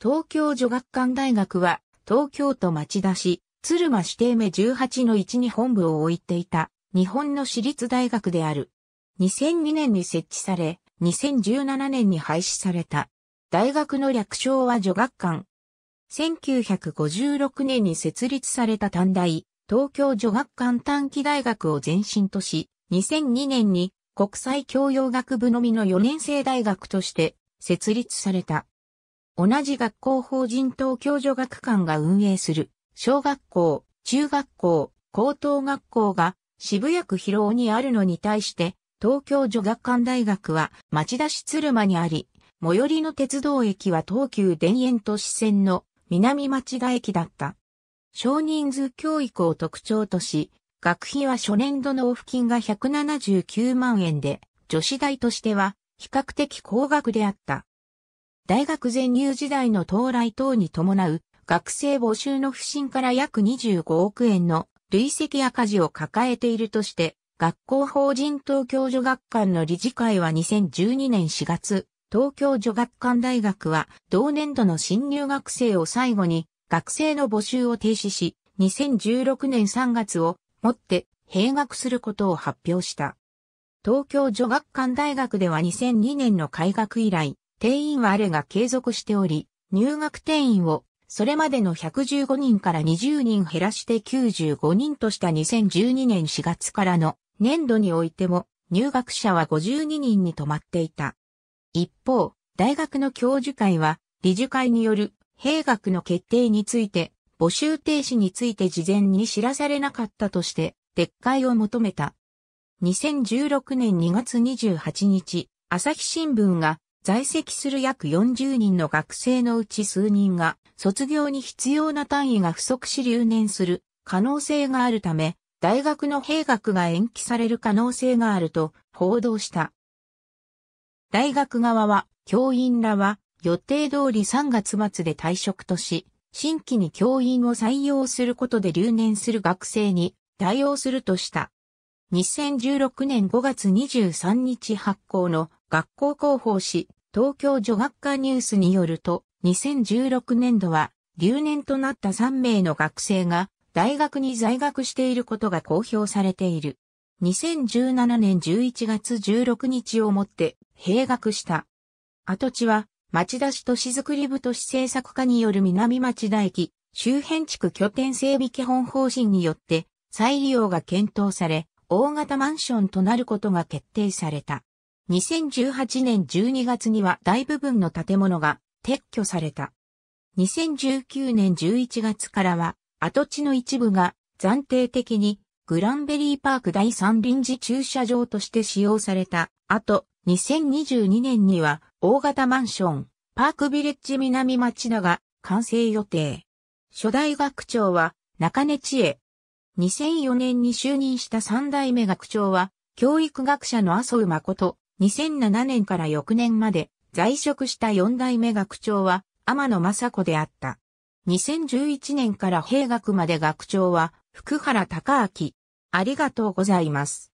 東京女学館大学は、東京都町田市、鶴間指定目18の1に本部を置いていた、日本の私立大学である。2002年に設置され、2017年に廃止された。大学の略称は女学館。1956年に設立された短大、東京女学館短期大学を前身とし、2002年に国際教養学部のみの4年生大学として設立された。同じ学校法人東京女学館が運営する小学校、中学校、高等学校が渋谷区広尾にあるのに対して、東京女学館大学は町田市鶴間にあり、最寄りの鉄道駅は東急田園都市線の南町田駅だった。少人数教育を特徴とし、学費は初年度納付金が179万円で、女子大としては比較的高額であった。大学全入時代の到来等に伴う学生募集の不振から約25億円の累積赤字を抱えているとして、学校法人東京女学館の理事会は2012年4月、東京女学館大学は同年度の新入学生を最後に学生の募集を停止し、2016年3月をもって閉学することを発表した。東京女学館大学では2002年の開学以来、定員はあれが継続しており、入学定員をそれまでの115人から20人減らして95人とした2012年4月からの年度においても入学者は52人に止まっていた。一方、大学の教授会は理事会による閉学の決定について募集停止について事前に知らされなかったとして撤回を求めた。2016年2月28日、朝日新聞が在籍する約40人の学生のうち数人が、卒業に必要な単位が不足し留年する可能性があるため、大学の閉学が延期される可能性があると報道した。大学側は、教員らは予定通り3月末で退職とし、新規に教員を採用することで留年する学生に対応するとした。2016年5月23日発行の学校広報誌、東京女学科ニュースによると、2016年度は、留年となった3名の学生が、大学に在学していることが公表されている。2017年11月16日をもって、閉学した。跡地は、町田市都市づくり部都市政策課による南町田駅、周辺地区拠点整備基本方針によって、再利用が検討され、大型マンションとなることが決定された。2018年12月には大部分の建物が撤去された。2019年11月からは跡地の一部が暫定的にグランベリーパーク第三臨時駐車場として使用された。あと、2022年には大型マンション、パークビレッジ南町田が完成予定。初代学長は中根知恵。2004年に就任した三代目学長は教育学者の麻生誠2007年から翌年まで在職した四代目学長は天野雅子であった。2011年から兵学まで学長は福原隆明。ありがとうございます。